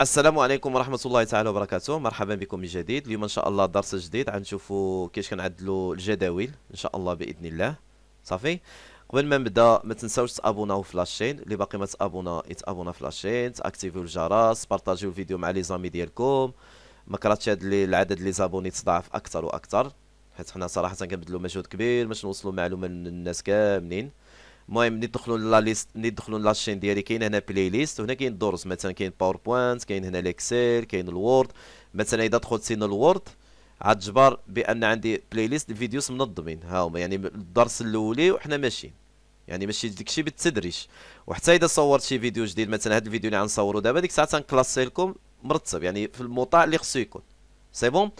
السلام عليكم ورحمة الله تعالى وبركاته مرحبا بكم من جديد اليوم إن شاء الله درس جديد غنشوفوا كيفاش كنعدلوا الجداول إن شاء الله بإذن الله صافي قبل ما نبدا ما تنساوش تابوناو في لاشين اللي باقي ما تابونا يتابونا في لاشين تاكتيفيو الجرس بارطاجيو الفيديو مع لي زامي ديالكم ما كرهتش هاد العدد لي زابوني تضاعف اكثر واكثر حيت حنا صراحه كنبذلوا مجهود كبير باش نوصلوا معلومه للناس كاملين المهم ملي تدخلوا لا ليست ملي لا لاشين ديالي كاين هنا بلاي ليست وهنا كاين الدروس مثلا كاين باوربوينت كاين هنا الاكسل كاين الوورد مثلا اذا دخلت سين الوورد عتجبر بان عندي بلاي ليست فيديوز منظمين ها هما يعني الدرس الاولي وحنا ماشيين يعني ماشي داكشي بالتدريج وحتى اذا صورت شي فيديو جديد مثلا هذا الفيديو اللي غنصورو دابا ديك الساعه تنكلاسي لكم مرتب يعني في الموطا اللي خصو يكون سي بون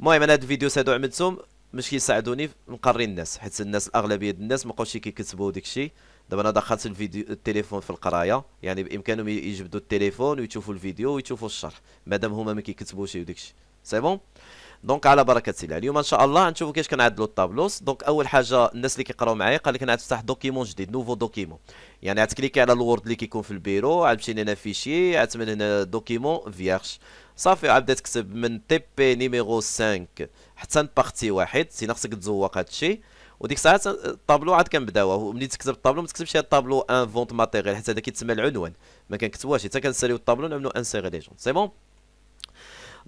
المهم انا هاد الفيديوز هادو عملتهم باش كيساعدوني نقري الناس حيت الناس الاغلبيه الناس ما بقاوش كيكتبوا داك الشيء دابا انا دخلت الفيديو التليفون في القرايه يعني بامكانهم يجبدوا التليفون ويشوفوا الفيديو ويشوفوا الشرح مادام هما ما كيكتبوش وداك الشيء سي بون دونك على بركه الله اليوم ان شاء الله نشوفوا كيفاش كنعدلوا الطابلوس دونك اول حاجه الناس اللي كيقراو معايا قال لك انا غتفتح دوكيمون جديد نوفو دوكيمون يعني غتكليكي على الوورد اللي كيكون في البيرو غتمشي لنا فيشي عتمن هنا دوكيمون فيرش صافي عاد تكتب من تي بي نيميرو 5 حتى بارتي واحد سي خصك تزوق هادشي وديك الساعه الطابلو عاد كنبداو ملي تكتب الطابلو ما تكتبش الطابلو انفونت ماتيريال حيت هذا كيتسمى العنوان ما كنكتبوهاش حتى كنساليو الطابلو نعملو انسيغي ليجون سي بون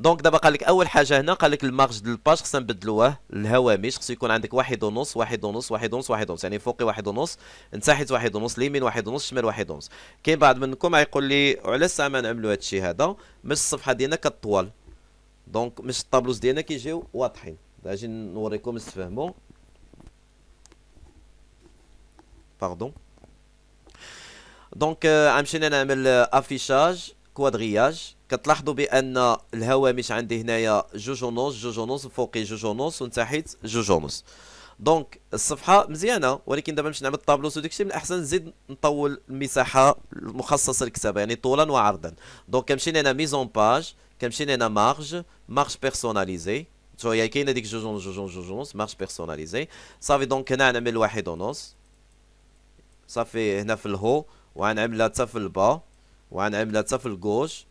دونك دابا قال لك اول حاجه هنا قال لك المارج ديال الباج خصنا نبدلوه الهوامش خصو يكون عندك واحد ونص واحد ونص واحد ونص واحد ونص يعني فوقي واحد ونص نتاحت واحد ونص اليمين واحد ونص الشمال واحد ونص كاين بعض منكم غيقول لي وعلى الساعه ما نعملوا هذا الشيء هذا مش الصفحه ديالنا كطوال دونك مش الطابلوز ديالنا كيجيو واضحين اجي نوريكم تفهموا باردون دونك غنمشي انا نعمل افيشاج كوادرياج كتلاحظوا بان الهوامش عندي هنايا جوج ونص جوج ونص فوقي جوج ونص وتحت جوج ونص دونك الصفحه مزيانه ولكن دابا باش نعمل الطابلو وداكشي من الاحسن نزيد نطول المساحه المخصصه للكتابه يعني طولا وعرضا دونك كنمشي هنا ميزون باج كنمشي هنا مارج مارج بيرسوناليزي هي كاينه ديك جوج ونص جوج ونص جوج ونص مارج بيرسوناليزي صافي دونك هنا نعمل واحد ونص صافي هنا في الهو وغنعملها تا في البا وغنعملها تا في الكوش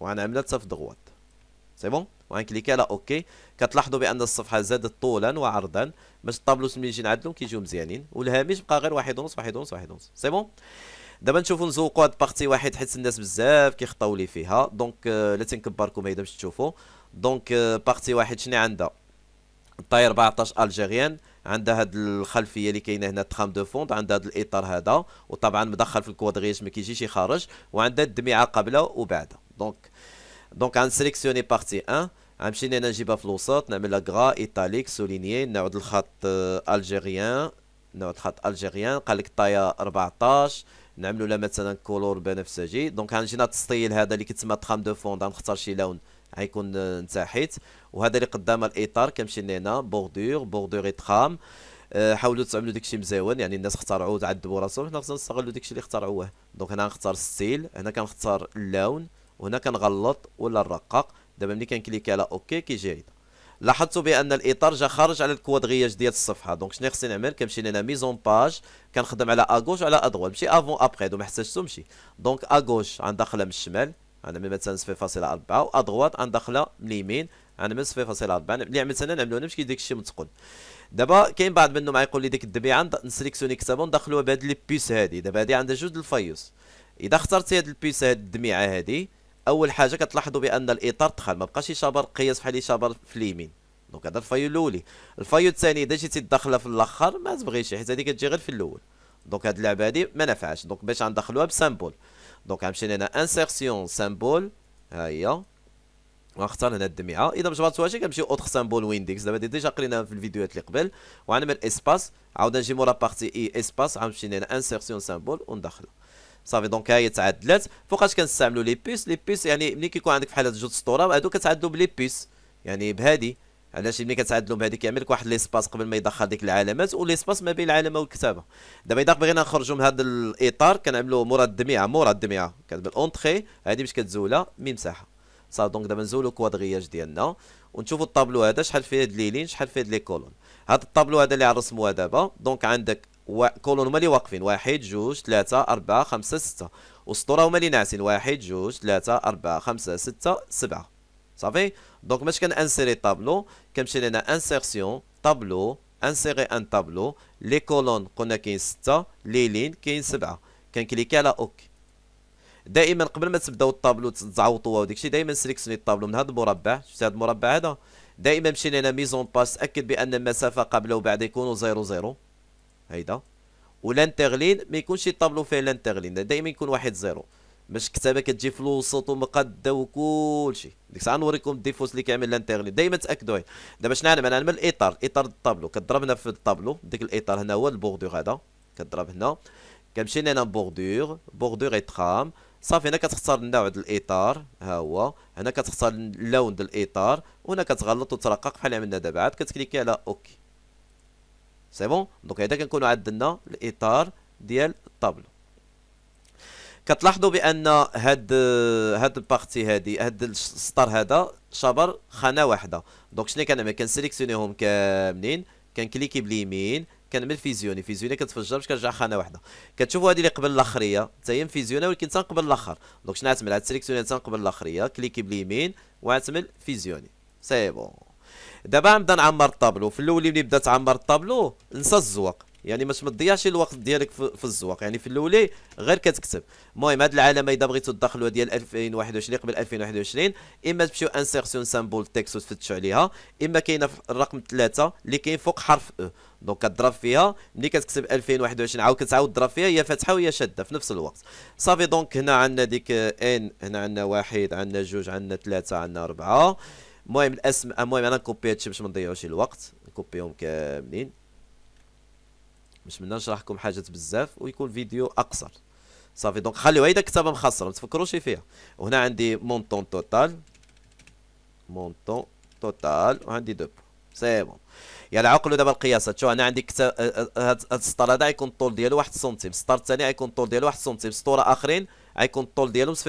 وهنعملها صف دغوات سي بون وغنكليكي على اوكي كتلاحظوا بان الصفحه زادت طولا وعرضا باش الطابلوس ملي نجي نعدلهم كيجيو مزيانين والهامش بقى غير واحد ونص واحد ونص واحد ونص سي بون دابا نشوفوا نزوقوا هاد بارتي واحد حيت الناس بزاف كيخطاو لي فيها دونك لا تنكبركم هيدا باش تشوفوا دونك بارتي واحد شنو عندها الطاير 14 الجيريان عندها هاد الخلفيه اللي كاينه هنا ترام دو فوند عندها هاد الاطار هذا وطبعا مدخل في الكوادريج ما كيجيش يخرج وعندها الدميعه قبله وبعد دونك دونك غنسليكسيوني بارتي 1 غنمشي لهنا نجيبها في الوسط نعمل لها غرا ايطاليك سوليني نعود الخط الجيريان نعود الخط الجيريان قال لك طايا 14 نعملو لها مثلا كولور بنفسجي دونك غنجينا التسطيل هذا اللي كيتسمى تخام دو فون غنختار شي لون غيكون نتا حيت وهذا اللي قدام الاطار كنمشي لهنا بوردور بوردور اتخام أه حاولوا تعملوا داكشي مزيان يعني الناس اخترعوا تعذبوا راسهم حنا خصنا نستغلوا داكشي اللي اخترعوه دونك هنا غنختار ستيل هنا كنختار اللون وهنا كنغلط ولا نرقق دابا ملي كنكليك على اوكي كيجي هيدا لاحظتوا بان الاطار جا خارج على الكوادغياج ديال الصفحه دونك شنو خصني نعمل كنمشي لهنا ميزون باج كنخدم على اغوش وعلى ادغول ماشي افون ابخي دو ما احتاجتو نمشي دونك اغوش غندخلها من الشمال غنعمل مثلا 0.4 وادغوات غندخلها من اليمين فاصله 0.4 ملي عملت انا نعملو انا ماشي داك الشيء متقل دابا كاين بعض منهم غيقول لي ديك الدبيعه نسليكسيوني كتابه وندخلوها بهاد لي بيس هادي دابا هادي عندها جوج الفيوس اذا اخترتي هاد البيس هاد الدميعه هادي اول حاجه كتلاحظوا بان الاطار دخل ما بقاش يشابر قياس بحال يشابر في اليمين دونك هذا الفايو الاولي الفايو الثاني اذا جيتي تدخلها في الاخر ما تبغيش حيت هذه كتجي غير في الاول دونك هاد اللعبه هذه ما نفعش دونك باش غندخلوها بسامبول دونك غنمشي هنا انسيرسيون سامبول ها هي ونختار هنا الدميعه اذا ما جبرتوهاش كنمشي اوتر سامبول ويندكس دابا ديجا قريناها في الفيديوهات اللي قبل وغنعمل اسباس عاود نجي مورا بارتي اي اسباس غنمشي هنا انسيرسيون سامبول وندخلها صافي دونك هي تعدلات فوقاش كنستعملوا لي بيس لي بيس يعني ملي كيكون عندك فحال هاد جوج سطورة هادو كتعدلوا بلي بيس يعني بهادي علاش ملي كتعدلوا بهادي كيعمل لك واحد ليسباس قبل ما يدخل ديك العلامات وليسباس ما بين العلامه والكتابه دابا اذا بغينا نخرجوا من هاد الاطار كنعملوا مورا الدميعه مورا الدميعه كتبان اونتري هادي باش كتزولها مساحة صافي دونك دابا نزولوا كوادرياج ديالنا ونشوفوا الطابلو هذا شحال فيه هاد لي لين شحال فيه هاد لي كولون هاد الطابلو هذا اللي على دابا دونك عندك و... كولون هما اللي واقفين واحد جوج ثلاثة أربعة خمسة ستة والسطورة هما اللي ناعسين واحد جوج ثلاثة أربعة خمسة ستة سبعة صافي دونك باش كنانسيري طابلو كنمشي لهنا انسيرسيون طابلو انسيري ان طابلو لي كولون قلنا كاين ستة لي لين كاين سبعة كنكليكي على اوك دائما قبل ما تبداو الطابلو تزعوطوها و داكشي دائما سيليكسيوني الطابلو من هذا المربع شفت هذا المربع هذا دائما مشينا لهنا ميزون باس تاكد بان المسافه قبل وبعد يكونوا زيرو زيرو هيدا ولانتيغلين ما يكونش شي طابلو فيه لانتيغلين دائما يكون واحد زيرو باش الكتابه كتجي في الوسط ومقاده وكلشي ديك الساعه نوريكم الديفوس اللي كيعمل لانتيغلين دائما تاكدوا دابا شنو نعلم نعلم الاطار اطار الطابلو كضربنا في الطابلو ديك الاطار هنا هو البوردور هذا كضرب هنا كنمشي هنا بوردور بوردور اتخام صافي هنا كتختار النوع ديال الاطار ها هو هنا كتختار اللون ديال الاطار وهنا كتغلط وترقق بحال اللي عملنا دابا عاد كتكليكي على اوكي سي بون دونك هذا كنكونوا عدلنا الاطار ديال الطابلو كتلاحظوا بان هاد هاد البارتي هادي هاد السطر هذا شبر خانه واحده دونك شنو كنعمل كنسيليكسيونيهم كاملين كنكليكي باليمين كنعمل فيزيوني يعني فيزيوني كتفجر باش كرجع خانه واحده كتشوفوا هذه اللي قبل الاخريه حتى هي مفيزيونه ولكن تنقبل الاخر دونك شنو غتعمل عاد سيليكسيوني تنقبل الاخريه كليكي باليمين وغتعمل فيزيوني سي بون دابا نبدا نعمر الطابلو في الاول ملي بدا تعمر الطابلو نسى الزواق يعني ما تضيعش الوقت ديالك في الزواق يعني في الاولي غير كتكتب المهم هاد العلامه اذا بغيتو تدخلوها ديال 2021 قبل 2021 اما تمشيو انسيرسيون سامبول تيكست وتفتشوا عليها اما كاينه في الرقم 3 اللي كاين فوق حرف او e. دونك كضرب فيها ملي كتكتب 2021 عاود كتعاود تضرب فيها هي فاتحه وهي شاده في نفس الوقت صافي دونك هنا عندنا ديك ان هنا عندنا واحد عندنا جوج عندنا ثلاثه عندنا اربعه المهم الاسم المهم انا نكوبي هادشي باش ما نضيعوش الوقت نكوبيهم كاملين باش منا نشرح لكم حاجات بزاف ويكون فيديو اقصر صافي دونك خليو هيدا كتابه مخصره ما تفكروش فيها وهنا عندي مونطون توتال مونطون توتال وعندي دو سي بون يعني عقلوا دابا القياسات شوف انا عندي كتاب آه، آه، آه، هاد السطر هذا غيكون الطول ديالو 1 سنتيم السطر الثاني غيكون الطول ديالو 1 سنتيم سطور اخرين غيكون الطول ديالهم 0.8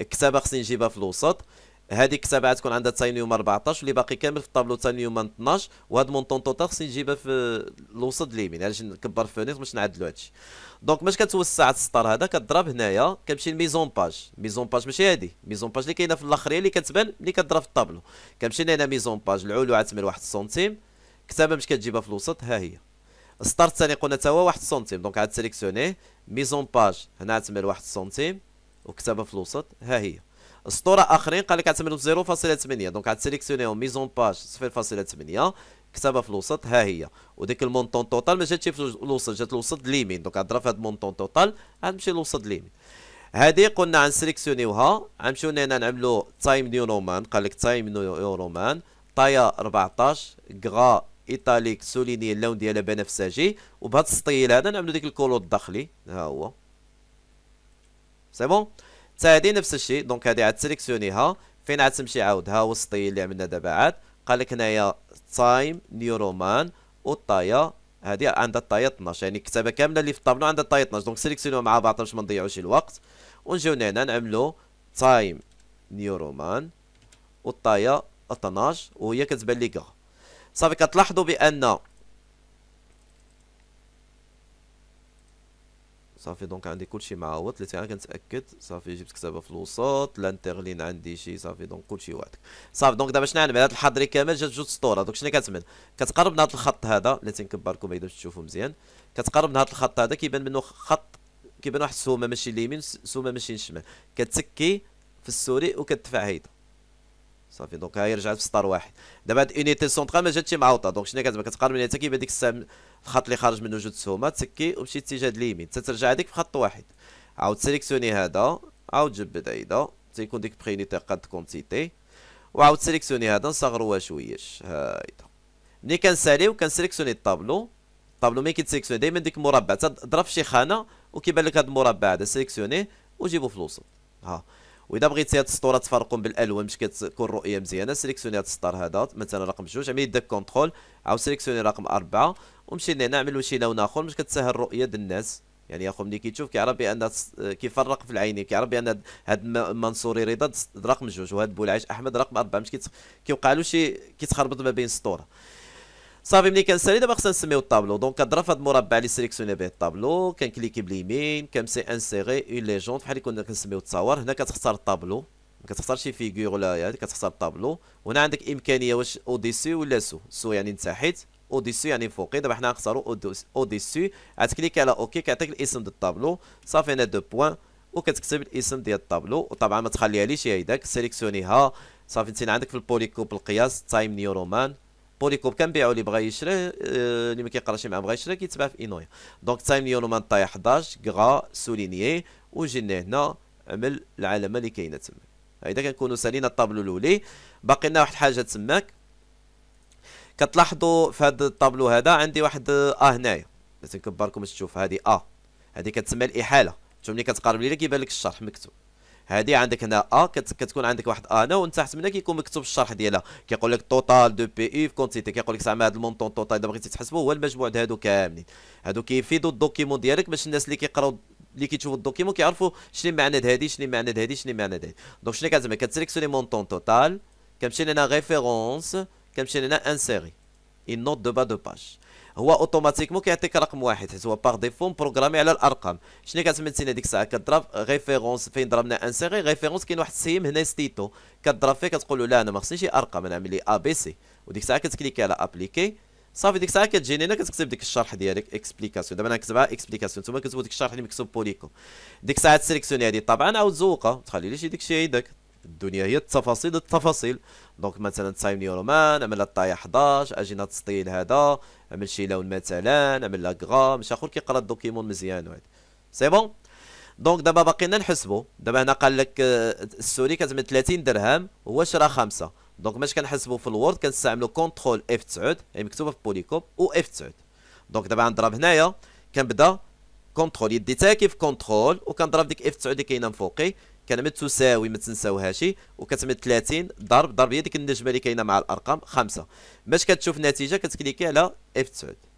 الكتابه خصني نجيبها في الوسط هذيك سبعه تكون عندها 90 يوم 14 اللي باقي كامل في الطابلو 90 يوم 12 وهاد توتال خصني نجيبها في الوسط اليمين علاش نكبر فونيس باش نعدلو هادشي دونك باش كتوسع السطر هذا كضرب هنايا كنمشي لميزون باج ميزون باج ماشي هادي ميزون باج اللي كاينه في الاخريه اللي كتبان ملي كضرب في الطابلو كنمشي لهنا ميزون باج العلو عتمر واحد سنتيم كتابه باش كتجيبها في الوسط ها هي السطر الثاني قلنا تا هو واحد سنتيم دونك عاد سيليكسيونيه ميزون باج هنا عتمر واحد سنتيم وكتابه في الوسط ها هي اسطوره اخرين قال لك عتعملوا ب 0.8 دونك عتسيليكسيونيهم ميزون باج 0.8 كتبها في الوسط ها هي وديك المونطون توتال ما جاتش في الوسط جات الوسط اليمين دونك غضرب هاد المونطون توتال غنمشي للوسط اليمين هادي قلنا غنسيليكسيونيوها غنمشيو هنا نعملو تايم نيو رومان قال لك تايم نيو رومان طايا 14 غرا ايطاليك سوليني اللون ديالها بنفسجي وبهذا السطيل هذا نعملو ديك الكولور الداخلي ها هو سي بون حتى هذه نفس الشيء دونك هذه عاد سيليكسيونيها فين عاد تمشي عاودها وسطي اللي عملنا دابا عاد قال لك هنايا تايم نيورومان والطايا هذه عندها الطايا 12 يعني الكتابه كامله اللي في الطابلو عندها الطايا 12 دونك سيليكسيونيو مع بعض باش ما نضيعوش الوقت ونجيو هنا نعملو تايم نيورومان والطايا 12 وهي كتبان لي كا صافي كتلاحظوا بان صافي دونك عندي كلشي معوض اللي غير كنتاكد صافي جبت كتابه في الوسط لانترلين عندي شي صافي دونك كلشي وحدك صافي دونك دابا شنو عندنا هذا الحضري كامل جات جوج سطور دونك شنو كتمن كتقرب من هذا الخط هذا اللي تنكبر لكم اذا تشوفوا مزيان كتقرب من هذا الخط هذا كيبان منه خط كيبان واحد السومه ماشي اليمين سومه ماشي الشمال كتسكي في السوري وكتدفع هيدا صافي دونك هاي رجعت في سطر واحد دابا هاد اونيتي سونترال ما جاتش معوطه دونك شنو كتبقى كتقارن انت تكيب ديك السهم الخط اللي خارج منه جوج سهومات تسكي ومشي اتجاه اليمين تترجع هذيك في خط واحد عاود سيليكسيوني هذا عاود جبد هيدا تيكون ديك اونيتي قد كونتيتي وعاود سيليكسيوني هذا نصغروها شويه هايدا ملي كنساليو كنسيليكسيوني الطابلو الطابلو ملي كيتسيليكسيوني دائما ديك المربع تضرب في شي خانه وكيبان لك هاد المربع هذا سيليكسيوني وجيبو في الوسط ها واذا بغيتي هاد السطوره تفرقهم بالالوان باش كتكون الرؤيه مزيانه سيليكسيوني هاد السطر هذا مثلا رقم جوج عمل يدك كونترول عاود سيليكسيوني رقم اربعه ومشي لهنا عمل شي لون اخر باش كتسهل الرؤيه ديال الناس يعني اخو ملي كيتشوف كيعرف بان كيفرق في العينين كيعرف بان هاد منصوري رضا رقم جوج وهاد بولعيش احمد رقم اربعه مش كيوقع له شي كيتخربط ما بين السطوره صافي ملي كنسالي دابا خصنا نسميو الطابلو دونك كضرب في هذا المربع اللي سيليكسيوني به الطابلو كنكليكي باليمين كنمسي انسيغي اون ليجوند بحال اللي كنا كنسميو التصاور هنا كتختار الطابلو ما كتختارش شي فيغور ولا هذه كتختار الطابلو وهنا عندك امكانيه واش او ولا سو سو يعني تحت او يعني فوقي دابا حنا غنختارو او عاد كليكي على اوكي كيعطيك الاسم ديال الطابلو صافي هنا دو بوان وكتكتب الاسم ديال الطابلو وطبعا ما تخليها ليش هي داك سيليكسيونيها صافي انت عندك في البوليكوب القياس تايم نيورومان بوليكوب كان بيعو اللي بغا يشري اللي آه، ما كيقراش مع بغا يشري كيتباع في اينويا دونك تايم ليونومان طايح 11 غا سولينيي وجينا هنا عمل العلامه اللي كاينه تما هيدا كنكونوا سالينا الطابلو الاولي باقي لنا واحد الحاجه تماك كتلاحظوا في هذا الطابلو هذا عندي واحد اه هنايا نكبركم باش تشوف هذه اه هذه كتسمى الاحاله ملي كتقرب لي كيبان لك الشرح مكتوب هذه عندك هنا ا كتكون عندك واحد انا ومن تحت منها كيكون مكتوب الشرح ديالها كيقول لك توتال دو بي اي في كونتيتي كيقول لك زعما هذا المونطون توتال اذا بغيتي تحسبه هو المجموع ديال هادو كاملين هادو كيفيدوا الدوكيمون ديالك باش الناس اللي كيقراو اللي كيشوفوا الدوكيمون كيعرفوا شنو معنى ديال هادي شنو معنى ديال هادي شنو معنى ديال هادي دونك شنو كتزعما كتسليكسيوني مونطون توتال كنمشي لهنا ريفيرونس كنمشي لهنا انسيري اي نوت دو با دو باج هو اوتوماتيكمون كيعطيك رقم واحد حيت هو باغ ديفو بروغرامي على الارقام شنو كتمثل هذيك الساعه كضرب ريفيرونس فين ضربنا انسيغي ريفيرونس كاين واحد السيم هنا ستيتو كضرب فيه كتقول له لا انا ما خصنيش ارقام انا عامل لي ا بي سي وديك الساعه كتكليكي على ابليكي صافي ديك الساعه كتجيني هنا كتكتب ديك الشرح ديالك اكسبليكاسيون دابا انا كتبها اكسبليكاسيون نتوما كتبوا ديك الشرح اللي مكتوب بوليكم ديك الساعه تسيليكسيوني هذه طبعا عاود تزوقها ما تخليليش ديك الشيء هيداك الدنيا هي التفاصيل التفاصيل دونك مثلا نيو رومان عمل الطاية 11 اجينا تسطيل هذا عمل شي لون مثلا عمل لا كغا مش اخر كيقرا الدوكيمون مزيان وهاد سي بون دونك دابا باقينا نحسبوا دابا هنا قال لك آه، السوري كتعمل 30 درهم هو شرا خمسه دونك باش كنحسبوا في الوورد كنستعملوا كونترول اف 9 هي مكتوبه في بوليكوب و اف 9 دونك دابا غنضرب هنايا كنبدا كونترول يدي تاكي في كونترول وكنضرب ديك اف 9 اللي كاينه من فوقي كنعمل تساوي ما تنساوهاش وكتعمل 30 ضرب ضرب هي ديك النجمه اللي كاينه مع الارقام 5 باش كتشوف النتيجه كتكليكي علي اف F9